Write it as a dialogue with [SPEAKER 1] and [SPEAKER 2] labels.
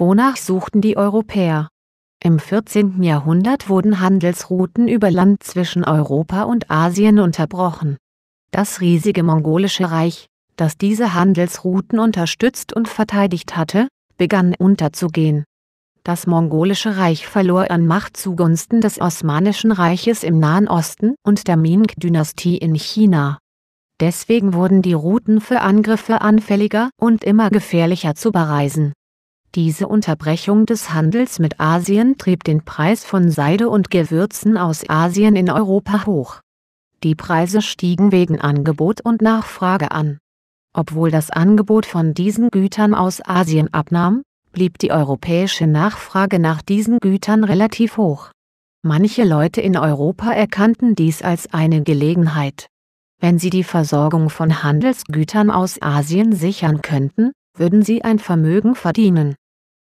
[SPEAKER 1] Wonach suchten die Europäer? Im 14. Jahrhundert wurden Handelsrouten über Land zwischen Europa und Asien unterbrochen. Das riesige mongolische Reich, das diese Handelsrouten unterstützt und verteidigt hatte, begann unterzugehen. Das mongolische Reich verlor an Macht zugunsten des Osmanischen Reiches im Nahen Osten und der Ming-Dynastie in China. Deswegen wurden die Routen für Angriffe anfälliger und immer gefährlicher zu bereisen. Diese Unterbrechung des Handels mit Asien trieb den Preis von Seide und Gewürzen aus Asien in Europa hoch. Die Preise stiegen wegen Angebot und Nachfrage an. Obwohl das Angebot von diesen Gütern aus Asien abnahm, blieb die europäische Nachfrage nach diesen Gütern relativ hoch. Manche Leute in Europa erkannten dies als eine Gelegenheit. Wenn sie die Versorgung von Handelsgütern aus Asien sichern könnten, würden sie ein Vermögen verdienen.